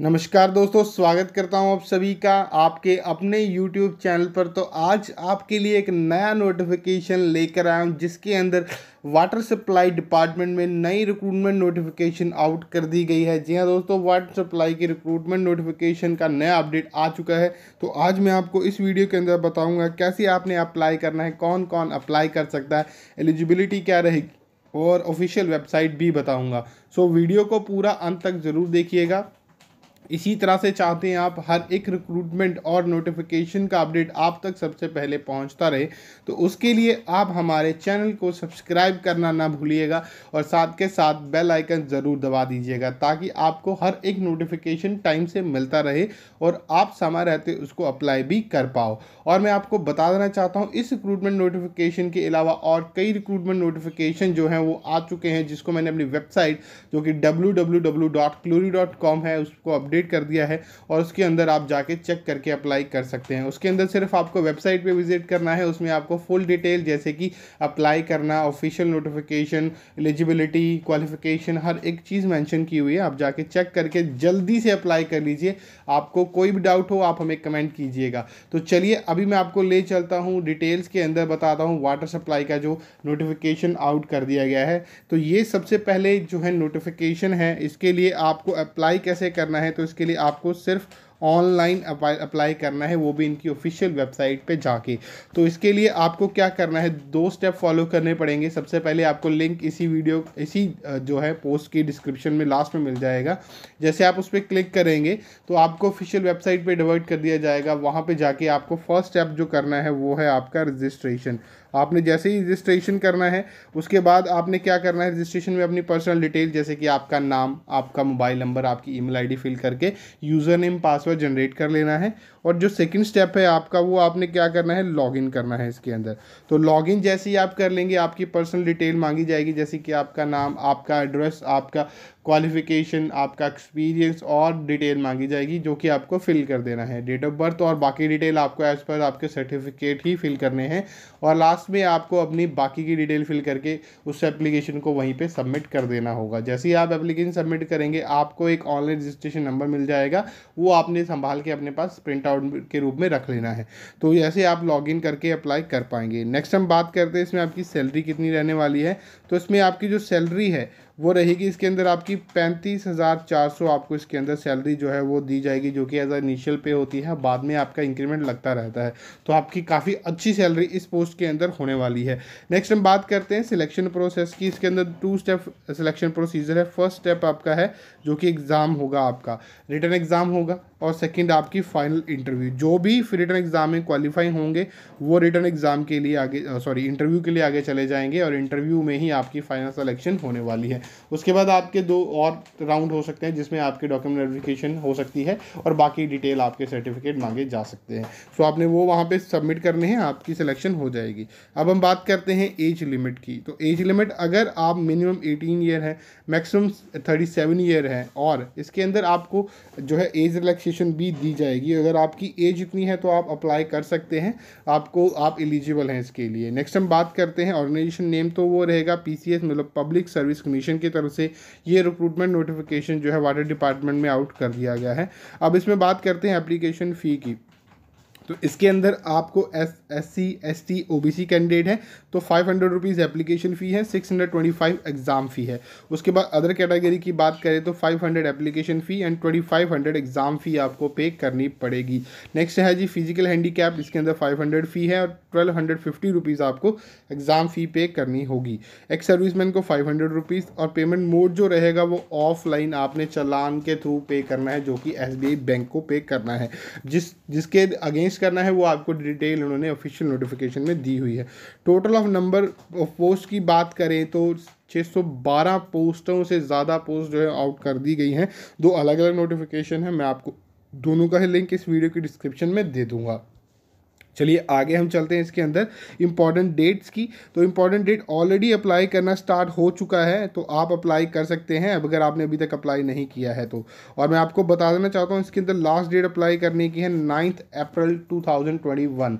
नमस्कार दोस्तों स्वागत करता हूं आप सभी का आपके अपने YouTube चैनल पर तो आज आपके लिए एक नया नोटिफिकेशन लेकर आया हूं जिसके अंदर वाटर सप्लाई डिपार्टमेंट में नई रिक्रूटमेंट नोटिफिकेशन आउट कर दी गई है जी हाँ दोस्तों वाटर सप्लाई की रिक्रूटमेंट नोटिफिकेशन का नया अपडेट आ चुका है तो आज मैं आपको इस वीडियो के अंदर बताऊँगा कैसे आपने अप्लाई करना है कौन कौन अप्लाई कर सकता है एलिजिबिलिटी क्या रहेगी और ऑफिशियल वेबसाइट भी बताऊँगा सो वीडियो को पूरा अंत तक ज़रूर देखिएगा इसी तरह से चाहते हैं आप हर एक रिक्रूटमेंट और नोटिफिकेशन का अपडेट आप तक सबसे पहले पहुंचता रहे तो उसके लिए आप हमारे चैनल को सब्सक्राइब करना ना भूलिएगा और साथ के साथ बेल आइकन ज़रूर दबा दीजिएगा ताकि आपको हर एक नोटिफिकेशन टाइम से मिलता रहे और आप समय रहते उसको अप्लाई भी कर पाओ और मैं आपको बता देना चाहता हूँ इस रिक्रूटमेंट नोटिफिकेशन के अलावा और कई रिक्रूटमेंट नोटिफिकेशन जो हैं वो आ चुके हैं जिसको मैंने अपनी वेबसाइट जो कि डब्ल्यू है उसको अपडेट क्रिएट कर दिया है और उसके अंदर आप जाके चेक करके अप्लाई कर सकते हैं उसके अंदर सिर्फ आपको वेबसाइट पे विजिट करना है उसमें आपको फुल डिटेल जैसे कि अप्लाई करना ऑफिशियल नोटिफिकेशन एलिजिबिलिटी क्वालिफिकेशन हर एक चीज़ मैंशन की हुई है आप जाके चेक करके जल्दी से अप्लाई कर लीजिए आपको कोई भी डाउट हो आप हमें कमेंट कीजिएगा तो चलिए अभी मैं आपको ले चलता हूँ डिटेल्स के अंदर बताता हूँ वाटर सप्लाई का जो नोटिफिकेशन आउट कर दिया गया है तो ये सबसे पहले जो है नोटिफिकेशन है इसके लिए आपको अप्लाई कैसे करना है तो तो इसके लिए आपको सिर्फ ऑनलाइन अप्लाई करना है वो भी इनकी ऑफिशियल वेबसाइट पे जाके तो इसके लिए आपको क्या करना है दो स्टेप फॉलो करने पड़ेंगे सबसे पहले आपको लिंक इसी वीडियो इसी जो है पोस्ट की डिस्क्रिप्शन में लास्ट में मिल जाएगा जैसे आप उस पर क्लिक करेंगे तो आपको ऑफिशियल वेबसाइट पे डिवर्ट कर दिया जाएगा वहाँ पर जाके आपको फर्स्ट स्टेप जो करना है वो है आपका रजिस्ट्रेशन आपने जैसे ही रजिस्ट्रेशन करना है उसके बाद आपने क्या करना है रजिस्ट्रेशन में अपनी पर्सनल डिटेल जैसे कि आपका नाम आपका मोबाइल नंबर आपकी ईमेल आईडी फिल करके यूज़र नेम पासवर्ड जनरेट कर लेना है और जो सेकंड स्टेप है आपका वो आपने क्या करना है लॉगिन करना है इसके अंदर तो लॉगिन जैसे ही आप कर लेंगे आपकी पर्सनल डिटेल मांगी जाएगी जैसे कि आपका नाम आपका एड्रेस आपका क्वालिफिकेशन आपका एक्सपीरियंस और डिटेल मांगी जाएगी जो कि आपको फिल कर देना है डेट ऑफ बर्थ और बाकी डिटेल आपको एज पर आपके सर्टिफिकेट ही फिल करने हैं और लास्ट में आपको अपनी बाकी की डिटेल फिल करके उस एप्लीकेशन को वहीं पे सबमिट कर देना होगा जैसे ही आप एप्लीकेशन सबमिट करेंगे आपको एक ऑनलाइन रजिस्ट्रेशन नंबर मिल जाएगा वो आपने संभाल के अपने पास प्रिंट अकाउंट के रूप में रख लेना है तो ऐसे आप लॉगिन करके अप्लाई कर पाएंगे नेक्स्ट हम बात करते हैं इसमें आपकी सैलरी कितनी रहने वाली है तो इसमें आपकी जो सैलरी है वो रहेगी इसके अंदर आपकी पैंतीस हज़ार चार सौ आपको इसके अंदर सैलरी जो है वो दी जाएगी जो कि एज अ इनिशियल पे होती है बाद में आपका इंक्रीमेंट लगता रहता है तो आपकी काफ़ी अच्छी सैलरी इस पोस्ट के अंदर होने वाली है नेक्स्ट हम बात करते हैं सिलेक्शन प्रोसेस की इसके अंदर टू स्टेप सिलेक्शन प्रोसीजर है फर्स्ट स्टेप आपका है जो कि एग्ज़ाम होगा आपका रिटर्न एग्ज़ाम होगा और सेकंड आपकी फाइनल इंटरव्यू जो भी रिटर्न एग्ज़ाम में क्वालिफाई होंगे वो रिटर्न एग्ज़ाम के लिए आगे सॉरी इंटरव्यू के लिए आगे चले जाएंगे और इंटरव्यू में ही आपकी फाइनल सिलेक्शन होने वाली है उसके बाद आपके दो और राउंड हो सकते हैं जिसमें आपके डॉक्यूमेंट वेरिफिकेशन हो सकती है और बाकी डिटेल आपके सर्टिफिकेट मांगे जा सकते हैं सो आपने वो वहाँ पर सबमिट करने हैं आपकी सिलेक्शन हो जाएगी अब हम बात करते हैं एज लिमिट की तो एज लिमिट अगर आप मिनिमम एटीन ईयर है मैक्सिमम थर्टी सेवन ईयर है और इसके अंदर आपको जो है एज रिलैक्सेशन भी दी जाएगी अगर आपकी एज इतनी है तो आप अप्लाई कर सकते हैं आपको आप एलिजिबल हैं इसके लिए नेक्स्ट हम बात करते हैं ऑर्गेनाइजेशन नेम तो वो रहेगा पी मतलब पब्लिक सर्विस कमीशन एसोसिएशन की तरफ से ये रिक्रूटमेंट नोटिफिकेशन जो है वाटर डिपार्टमेंट में आउट कर दिया गया है अब इसमें बात करते हैं एप्लीकेशन फ़ी की तो इसके अंदर आपको S S C S T O B C candidate हैं तो five hundred rupees application fee है six hundred twenty five exam fee है उसके बाद अदर कैटेगरी की बात करें तो five hundred application fee and twenty five hundred exam fee आपको पे करनी पड़ेगी नेक्स्ट है जी फिजिकल हैंडीकैप इसके अंदर फाइव हंड्रेड फ़ी है और ट्वेल्व हंड्रेड फिफ्टी रुपीज़ आपको एग्ज़ाम फ़ी पे करनी होगी एक्स सर्विसमैन को फाइव हंड्रेड रुपीज़ और पेमेंट मोड जो रहेगा वो ऑफलाइन आपने चलान के थ्रू पे करना है जो कि एस बी आई बैंक को पे करना है जिस जिसके अगेंस्ट मिस करना है वो आपको डिटेल उन्होंने ऑफिशियल नोटिफिकेशन में दी हुई है total of number of post की बात करें तो 612 पोस्टों से ज़्यादा पोस्ट जो है आउट कर दी गई हैं दो अलग अलग नोटिफिकेशन है मैं आपको दोनों का ही लिंक इस वीडियो की डिस्क्रिप्शन में दे दूंगा चलिए आगे हम चलते हैं इसके अंदर इंपॉर्टेंट डेट्स की तो इंपॉर्टेंट डेट ऑलरेडी अप्लाई करना स्टार्ट हो चुका है तो आप अप्लाई कर सकते हैं अब अगर आपने अभी तक अप्लाई नहीं किया है तो और मैं आपको बता देना चाहता हूँ इसके अंदर लास्ट डेट अप्लाई करने की है नाइन्थ अप्रैल 2021 मतलब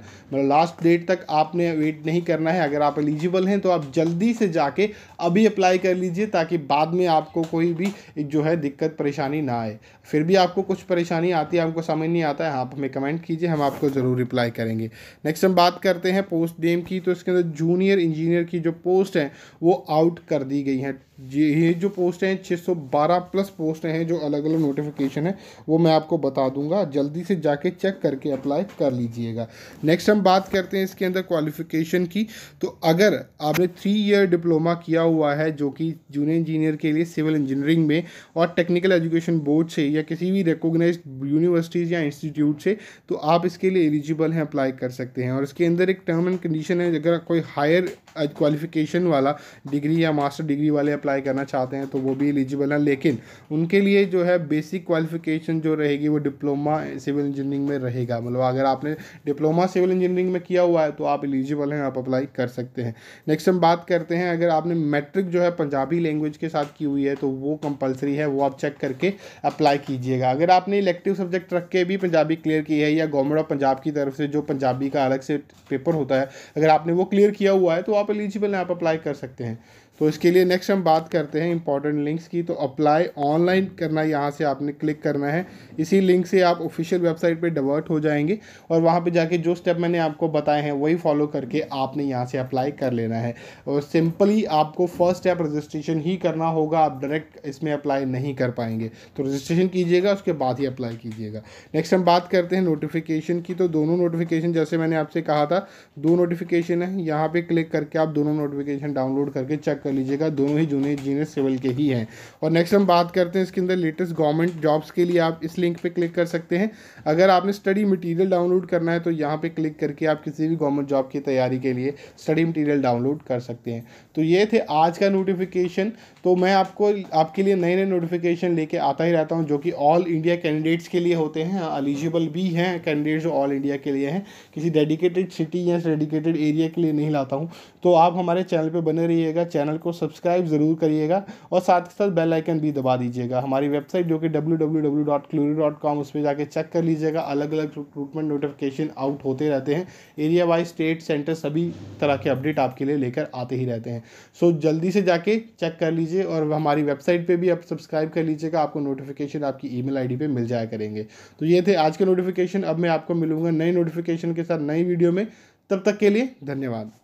लास्ट डेट तक आपने वेट नहीं करना है अगर आप एलिजिबल हैं तो आप जल्दी से जाके अभी अप्लाई कर लीजिए ताकि बाद में आपको कोई भी जो है दिक्कत परेशानी ना आए फिर भी आपको कुछ परेशानी आती है आपको समझ नहीं आता है आप हमें कमेंट कीजिए हम आपको ज़रूर रिप्लाई करेंगे जाएंगे नेक्स्ट हम बात करते हैं पोस्ट डेम की तो इसके अंदर जूनियर इंजीनियर की जो पोस्ट हैं वो आउट कर दी गई हैं ये जो पोस्ट हैं 612 प्लस पोस्ट हैं जो अलग अलग नोटिफिकेशन है वो मैं आपको बता दूंगा जल्दी से जाके चेक करके अप्लाई कर लीजिएगा नेक्स्ट हम बात करते हैं इसके अंदर क्वालिफिकेशन की तो अगर आपने थ्री ईयर डिप्लोमा किया हुआ है जो कि जूनियर इंजीनियर के लिए सिविल इंजीनियरिंग में और टेक्निकल एजुकेशन बोर्ड से या किसी भी रिकोगनाइज यूनिवर्सिटीज़ या इंस्टीट्यूट से तो आप इसके लिए एलिजिबल हैं अप्लाई अप्लाई कर सकते हैं और इसके अंदर एक टर्म एंड कंडीशन है अगर कोई हायर क्वालिफिकेशन वाला डिग्री या मास्टर डिग्री वाले अप्लाई करना चाहते हैं तो वो भी एलिजिबल हैं लेकिन उनके लिए जो है बेसिक क्वालिफिकेशन जो रहेगी वो डिप्लोमा सिविल इंजीनियरिंग में रहेगा मतलब अगर आपने डिप्लोमा सिविल इंजीनियरिंग में किया हुआ है तो आप एलिजिबल हैं आप अप्लाई कर सकते हैं नेक्स्ट हम बात करते हैं अगर आपने मैट्रिक जो है पंजाबी लैंग्वेज के साथ की हुई है तो वो कंपलसरी है वो आप चेक करके अप्लाई कीजिएगा अगर आपने इलेक्टिव सब्जेक्ट रख के भी पंजाबी क्लियर की है या गवर्नमेंट ऑफ पंजाब की तरफ से जो पंजाब पंजाबी का अलग से पेपर होता है अगर आपने वो क्लियर किया हुआ है तो आप एलिजिबल हैं आप अप्लाई कर सकते हैं तो इसके लिए नेक्स्ट हम बात करते हैं इंपॉर्टेंट लिंक्स की तो अप्लाई ऑनलाइन करना यहाँ से आपने क्लिक करना है इसी लिंक से आप ऑफिशियल वेबसाइट पे डिवर्ट हो जाएंगे और वहाँ पे जाके जो स्टेप मैंने आपको बताए हैं वही फॉलो करके आपने यहाँ से अप्लाई कर लेना है और सिंपली आपको फर्स्ट स्टेप रजिस्ट्रेशन ही करना होगा आप डायरेक्ट इसमें अप्लाई नहीं कर पाएंगे तो रजिस्ट्रेशन कीजिएगा उसके बाद ही अप्लाई कीजिएगा नेक्स्ट हम बात करते हैं नोटिफिकेशन की तो दोनों नोटिफिकेशन जैसे मैंने आपसे कहा था दो नोटिफिकेशन है यहाँ पर क्लिक करके आप दोनों नोटिफिकेशन डाउनलोड करके चेक कर कर लीजिएगा दोनों ही जूनियर जीनियर सिविल के ही हैं और नेक्स्ट हम बात करते हैं इसके अंदर लेटेस्ट गवर्नमेंट जॉब्स के लिए आप इस लिंक पे क्लिक कर सकते हैं अगर आपने स्टडी मटेरियल डाउनलोड करना है तो यहाँ पे क्लिक करके आप किसी भी गवर्नमेंट जॉब की तैयारी के लिए स्टडी मटीरियल डाउनलोड कर सकते हैं तो ये थे आज का नोटिफिकेशन तो मैं आपको आपके लिए नए नए नोटिफिकेशन लेके आता ही रहता हूँ जो कि ऑल इंडिया कैंडिडेट्स के लिए होते हैं एलिजिबल हाँ, भी हैं कैंडिडेट्स ऑल इंडिया के लिए हैं किसी डेडिकेटेड सिटी या डेडिकेटेड एरिया के लिए नहीं लाता हूँ तो आप हमारे चैनल पर बने रहिएगा चैनल को सब्सक्राइब ज़रूर करिएगा और साथ के साथ बेल आइकन भी दबा दीजिएगा हमारी वेबसाइट जो कि डब्ल्यू उस पर जाके चेक कर लीजिएगा अलग अलग रिक्रूटमेंट नोटिफिकेशन आउट होते रहते हैं एरिया वाइज स्टेट सेंटर सभी तरह के अपडेट आपके लिए लेकर आते ही रहते हैं सो so, जल्दी से जाके चेक कर लीजिए और हमारी वेबसाइट पर भी आप सब्सक्राइब कर लीजिएगा आपको नोटिफिकेशन आपकी ई मेल आई पर मिल जाया करेंगे तो ये थे आज के नोटिफिकेशन अब मैं आपको मिलूंगा नई नोटिफिकेशन के साथ नई वीडियो में तब तक के लिए धन्यवाद